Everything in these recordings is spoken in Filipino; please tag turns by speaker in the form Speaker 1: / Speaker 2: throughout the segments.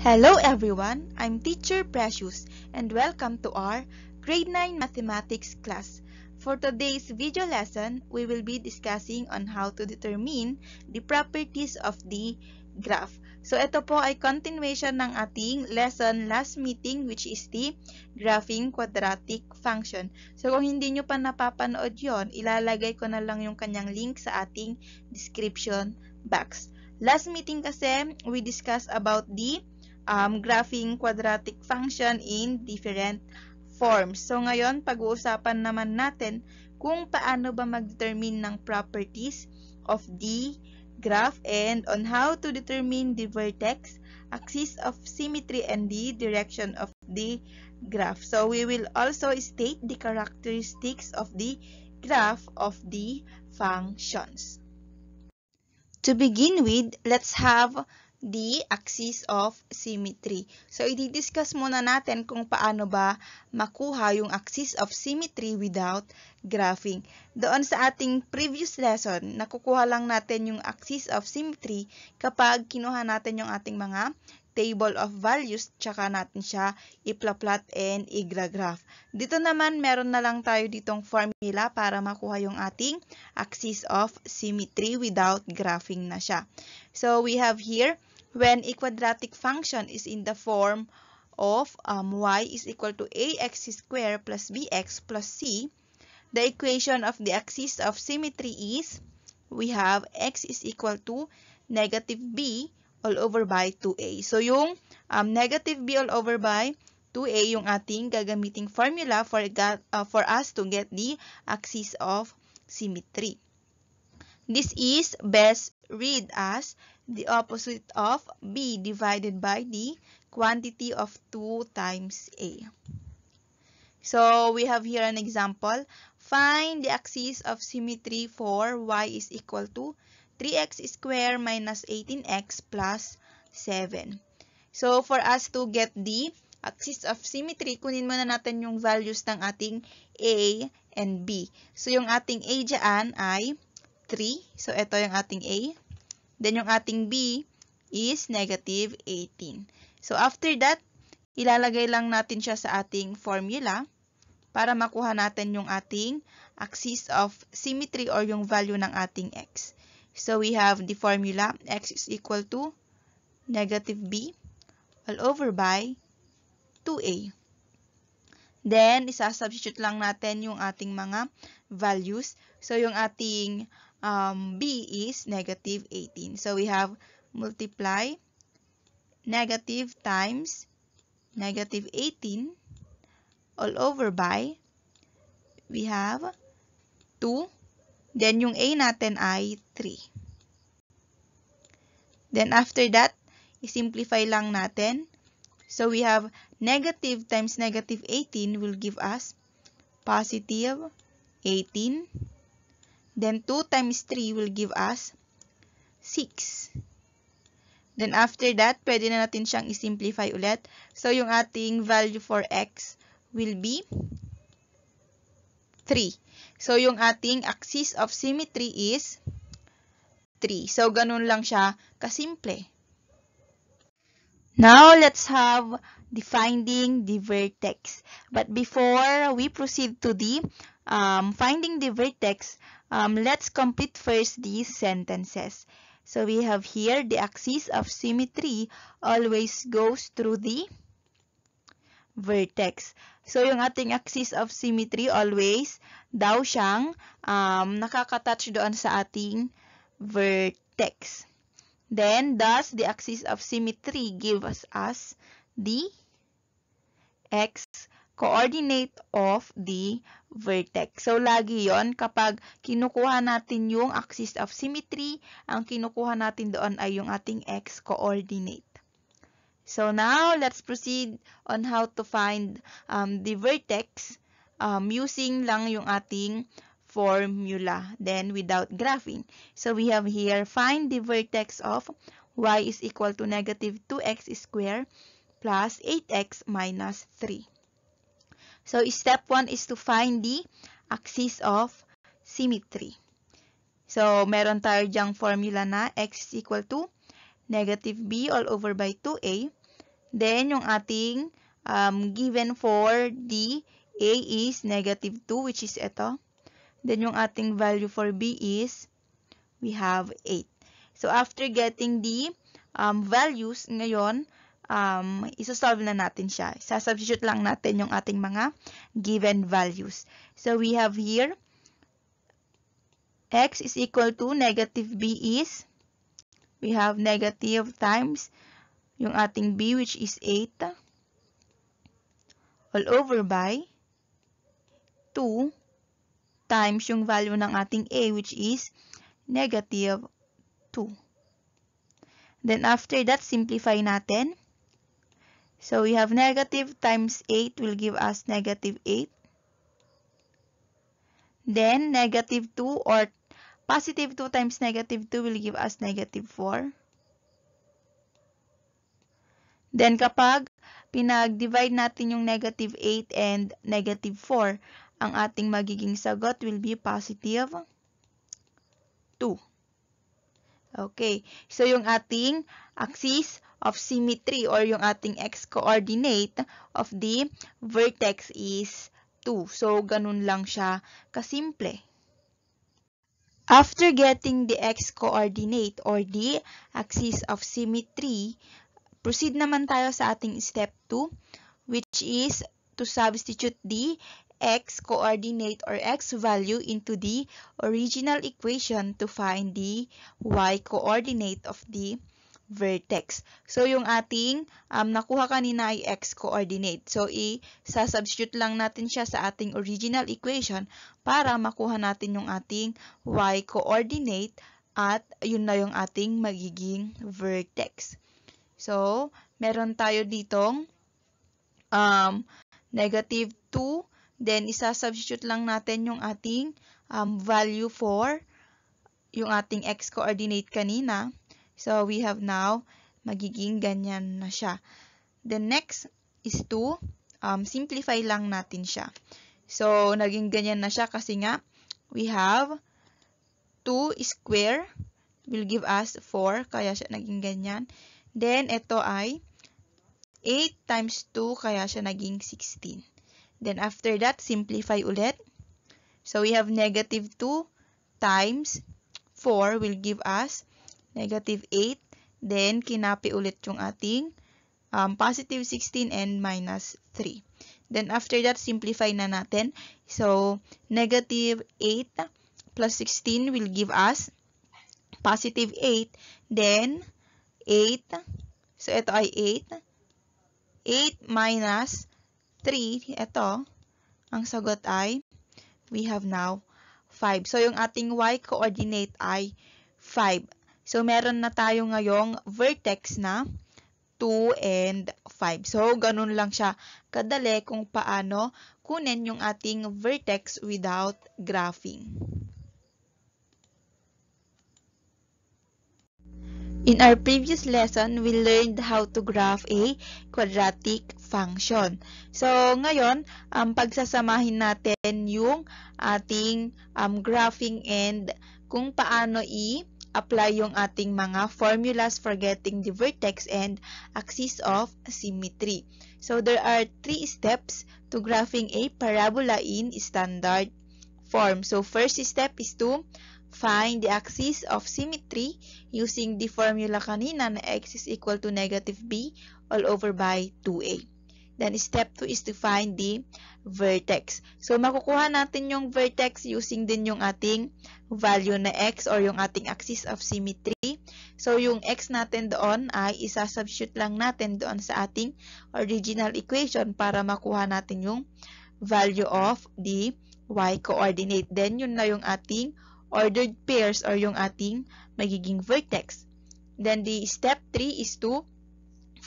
Speaker 1: Hello everyone, I'm teacher Precious and welcome to our grade 9 mathematics class. For today's video lesson, we will be discussing on how to determine the properties of the graph. So ito po ay continuation ng ating lesson last meeting which is the graphing quadratic function. So kung hindi nyo pa napapanood yon, ilalagay ko na lang yung kanyang link sa ating description box. Last meeting kasi, we discussed about the um, graphing quadratic function in different forms. So ngayon, pag-uusapan naman natin kung paano ba mag-determine ng properties of the graph and on how to determine the vertex, axis of symmetry, and the direction of the graph. So we will also state the characteristics of the graph of the functions. To begin with, let's have the axis of symmetry. So, i-discuss muna natin kung paano ba makuha yung axis of symmetry without graphing. Doon sa ating previous lesson, nakukuha lang natin yung axis of symmetry kapag kinuha natin yung ating mga table of values, tsaka natin siya iplaplot and igra-graph. Dito naman, meron na lang tayo ditong formula para makuha yung ating axis of symmetry without graphing na siya. So, we have here when a quadratic function is in the form of um, y is equal to ax squared plus bx plus c, the equation of the axis of symmetry is we have x is equal to negative b all over by 2a. So, yung um, negative b all over by 2a yung ating gagamiting formula for, got, uh, for us to get the axis of symmetry. This is best read as the opposite of B divided by the quantity of 2 times A. So, we have here an example. Find the axis of symmetry for y is equal to 3x squared minus 18x plus 7. So, for us to get the axis of symmetry, kunin muna natin yung values ng ating A and B. So, yung ating A dyan ay 3. So, ito yung ating A. Then, yung ating B is negative 18. So, after that, ilalagay lang natin siya sa ating formula para makuha natin yung ating axis of symmetry or yung value ng ating x. So, we have the formula x is equal to negative b all over by 2a. Then, isa-substitute lang natin yung ating mga values. So, yung ating um, B is negative 18. So we have multiply negative times negative 18 all over by we have 2. Then yung A natin ay 3. Then after that, i-simplify lang natin. So we have negative times negative 18 will give us positive 18 Then 2 times 3 will give us 6. Then after that, pwede na natin siyang i-simplify ulit. So yung ating value for x will be 3. So yung ating axis of symmetry is 3. So ganun lang siya kasimple. Now let's have the finding the vertex. But before we proceed to the um, finding the vertex, um, let's complete first these sentences. So we have here the axis of symmetry always goes through the vertex. So yung ating axis of symmetry always daw siyang um, nakakatouch doon sa ating vertex. Then, thus, the axis of symmetry gives us the x coordinate of the vertex. So, lagi yon kapag kinukuha natin yung axis of symmetry, ang kinukuha natin doon ay yung ating x coordinate. So, now, let's proceed on how to find um, the vertex um, using lang yung ating formula. Then, without graphing. So, we have here, find the vertex of y is equal to negative 2x squared plus 8x minus 3. So, step 1 is to find the axis of symmetry. So, meron tayo dyang formula na x is equal to negative b all over by 2a. Then, yung ating um, given for the a is negative 2, which is ito. Then, yung ating value for b is we have 8. So, after getting the um, values, ngayon, um, isosolve na natin siya. Sasubstitute lang natin yung ating mga given values. So, we have here, x is equal to negative b is, we have negative times yung ating b which is 8 all over by 2 times yung value ng ating a which is negative 2. Then after that, simplify natin. So we have negative times 8 will give us negative 8. Then negative 2 or positive 2 times negative 2 will give us negative 4. Then kapag pinag-divide natin yung negative 8 and negative 4, ang ating magiging sagot will be positive 2. Okay, so yung ating axis of symmetry or yung ating x-coordinate of the vertex is 2. So, ganun lang siya kasimple. After getting the x-coordinate or the axis of symmetry, proceed naman tayo sa ating step 2, which is to substitute the x coordinate or x value into the original equation to find the y coordinate of the vertex. So, yung ating um, nakuha kanina ay x-coordinate. So, i-substitute lang natin siya sa ating original equation para makuha natin yung ating y-coordinate at yun na yung ating magiging vertex. So, meron tayo ditong um, negative 2. Then, isa-substitute lang natin yung ating um, value for yung ating x-coordinate kanina. So, we have now, magiging ganyan na siya. The next is to um, simplify lang natin siya. So, naging ganyan na siya kasi nga, we have 2 square will give us 4, kaya siya naging ganyan. Then, ito ay 8 times 2, kaya siya naging 16. Then, after that, simplify ulit. So, we have negative 2 times 4 will give us negative 8. Then, kinapi ulit yung ating um, positive 16 and minus 3. Then, after that, simplify na natin. So, negative 8 plus 16 will give us positive 8. Then, 8. So, ito ay 8. 8 minus 3. Ito, ang sagot ay we have now 5. So, yung ating y coordinate ay 5. So, meron na tayo ngayong vertex na 2 and 5. So, ganun lang siya kadali kung paano kunin yung ating vertex without graphing. In our previous lesson, we learned how to graph a quadratic function. So, ngayon, um, pagsasamahin natin yung ating um, graphing and kung paano i- apply yung ating mga formulas for getting the vertex and axis of symmetry. So, there are three steps to graphing a parabola in standard form. So, first step is to find the axis of symmetry using the formula kanina na x is equal to negative b all over by 2a. Then, step 2 is to find the vertex. So, makukuha natin yung vertex using din yung ating value na x or yung ating axis of symmetry. So, yung x natin doon ay isa-substitute lang natin doon sa ating original equation para makuha natin yung value of the y coordinate. Then, yun na yung ating ordered pairs or yung ating magiging vertex. Then, the step 3 is to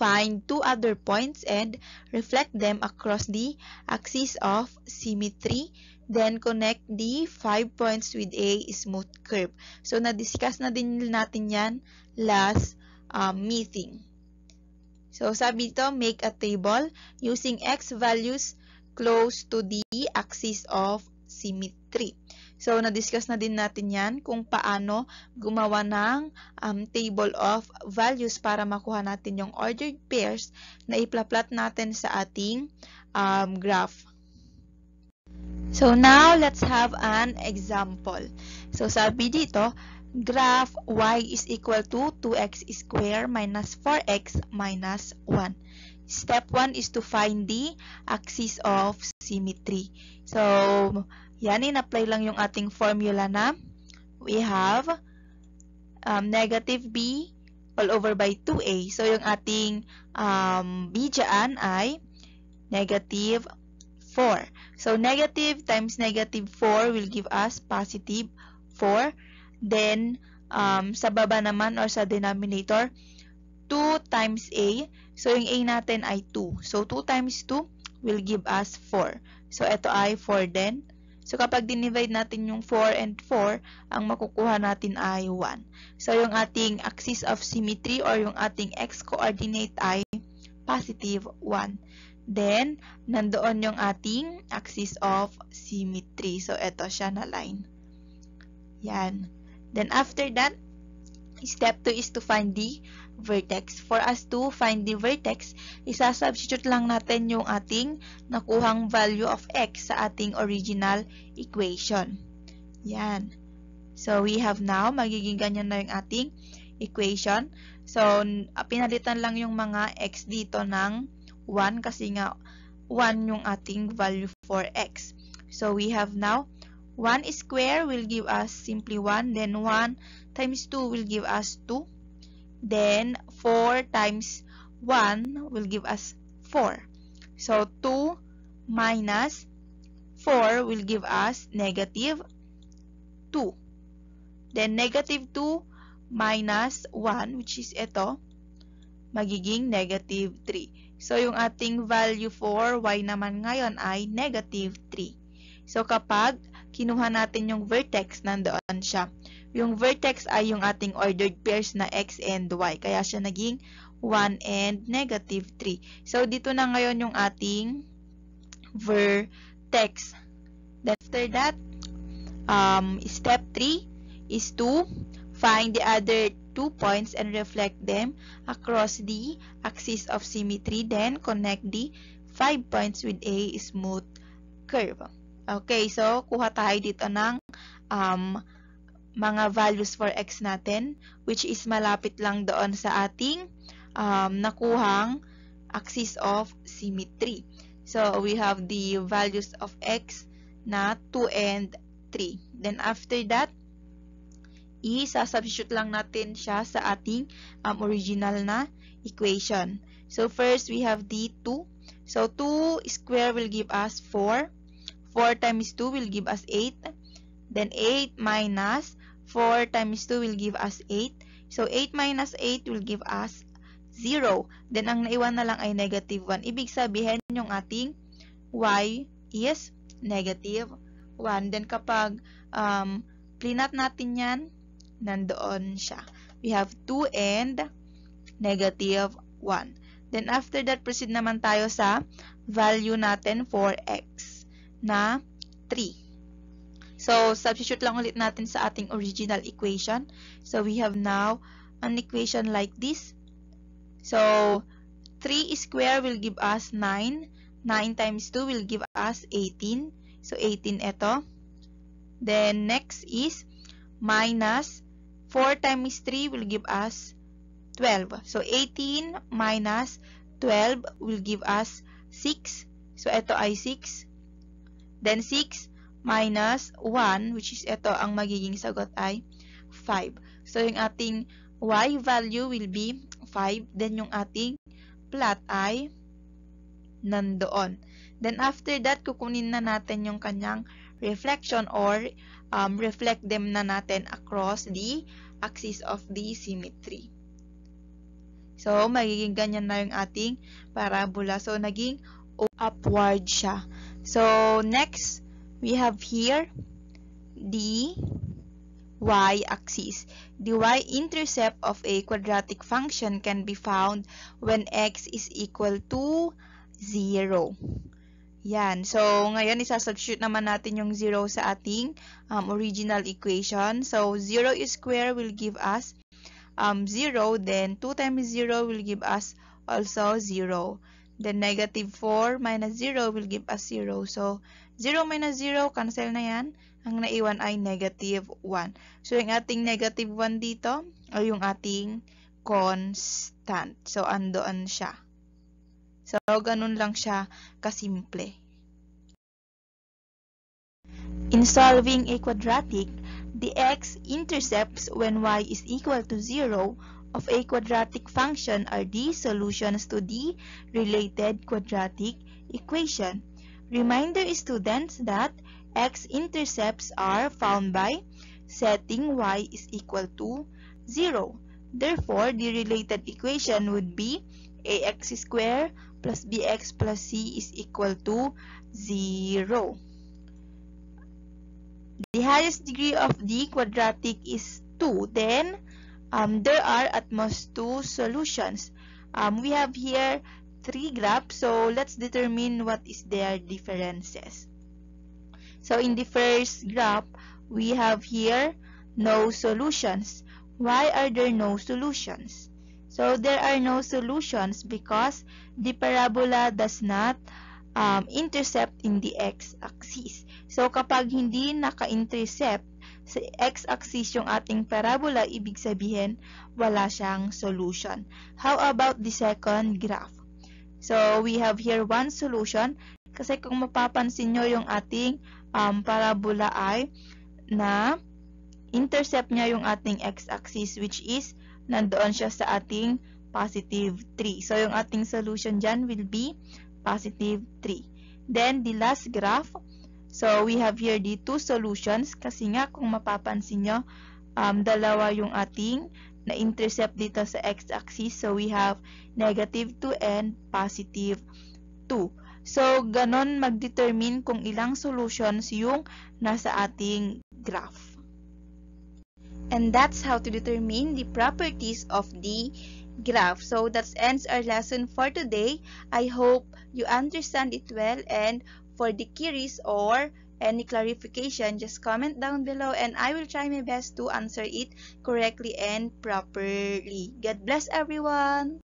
Speaker 1: Find two other points and reflect them across the axis of symmetry. Then, connect the five points with a smooth curve. So, na-discuss na din natin yan last um, meeting. So, sabi ito, make a table using x values close to the axis of symmetry. So, na-discuss na din natin yan kung paano gumawa ng um, table of values para makuha natin yung ordered pairs na iplaplat natin sa ating um, graph. So, now let's have an example. So, sabi dito, graph y is equal to 2x squared minus 4x minus 1. Step 1 is to find the axis of symmetry. So, yan, in-apply lang yung ating formula na we have um, negative b all over by 2a. So, yung ating um, b dyan ay negative 4. So, negative times negative 4 will give us positive 4. Then, um, sa baba naman or sa denominator, 2 times a. So, yung a natin ay 2. So, 2 times 2 will give us 4. So, ito ay 4 then. So, kapag dinivide natin yung 4 and 4, ang makukuha natin ay 1. So, yung ating axis of symmetry or yung ating x-coordinate ay positive 1. Then, nandoon yung ating axis of symmetry. So, eto siya na line. Yan. Then, after that, step 2 is to find the vertex. For us to find the vertex, isa-substitute lang natin yung ating nakuhang value of x sa ating original equation. Yan. So, we have now, magiging ganyan na yung ating equation. So, pinalitan lang yung mga x dito ng 1 kasi nga 1 yung ating value for x. So, we have now 1 square will give us simply 1, then 1 times 2 will give us 2. Then, 4 times 1 will give us 4. So, 2 minus 4 will give us negative 2. Then, negative 2 minus 1, which is ito, magiging negative 3. So, yung ating value for y naman ngayon ay negative 3. So, kapag kinuha natin yung vertex, nandoon siya. Yung vertex ay yung ating ordered pairs na x and y. Kaya siya naging 1 and negative 3. So, dito na ngayon yung ating vertex. after that, um, step 3 is to find the other two points and reflect them across the axis of symmetry. Then, connect the five points with a smooth curve. Okay, so, kuha tayo dito ng um, mga values for x natin, which is malapit lang doon sa ating um, nakuhang axis of symmetry. So, we have the values of x na 2 and 3. Then, after that, i-substitute lang natin siya sa ating um, original na equation. So, first, we have the 2. So, 2 square will give us 4. 4 times 2 will give us 8. Then, 8 minus 4 times 2 will give us 8. So, 8 minus 8 will give us 0. Then, ang naiwan na lang ay negative 1. Ibig sabihin, yung ating y is negative 1. Then, kapag um, plinat natin yan, nandoon siya. We have 2 and negative 1. Then, after that, proceed naman tayo sa value natin for x na 3. So, substitute lang ulit natin sa ating original equation. So, we have now an equation like this. So, 3 square will give us 9. 9 times 2 will give us 18. So, 18 ito. Then, next is minus 4 times 3 will give us 12. So, 18 minus 12 will give us 6. So, ito ay 6. Then, 6 minus 1, which is ito, ang magiging sagot ay 5. So, yung ating y value will be 5. Then, yung ating plot ay nandoon. Then, after that, kukunin na natin yung kanyang reflection or um, reflect them na natin across the axis of the symmetry. So, magiging ganyan na yung ating parabola. So, naging upward siya. So, next, we have here the y-axis. The y-intercept of a quadratic function can be found when x is equal to 0. Yan. So, ngayon, isa-substitute naman natin yung 0 sa ating um, original equation. So, 0 square will give us um, 0. Then, 2 times 0 will give us also 0. Then, negative 4 minus 0 will give us 0. So, 0 minus 0, cancel na yan. Ang naiwan ay negative 1. So, yung ating negative 1 dito, ay yung ating constant. So, andoan siya. So, ganun lang siya kasimple. In solving a quadratic, the x intercepts when y is equal to 0 of a quadratic function are the solutions to the related quadratic equation. Reminder students that x-intercepts are found by setting y is equal to 0. Therefore, the related equation would be ax squared plus bx plus c is equal to 0. The highest degree of the quadratic is 2. Then, um, there are at most two solutions. Um, we have here three graphs, so let's determine what is their differences. So in the first graph, we have here no solutions. Why are there no solutions? So there are no solutions because the parabola does not um, intercept in the x-axis. So kapag hindi naka-intercept sa x-axis yung ating parabola, ibig sabihin, wala siyang solution. How about the second graph? So, we have here one solution. Kasi kung mapapansin nyo yung ating um, parabola ay na intercept niya yung ating x-axis which is nandoon siya sa ating positive 3. So, yung ating solution dyan will be positive 3. Then, the last graph, So, we have here the two solutions kasi nga kung mapapansin nyo, um, dalawa yung ating na-intercept dito sa x-axis. So, we have negative 2 and positive 2. So, ganon mag-determine kung ilang solutions yung nasa ating graph. And that's how to determine the properties of the graph. So, that ends our lesson for today. I hope you understand it well and for the queries or any clarification, just comment down below and I will try my best to answer it correctly and properly. God bless everyone!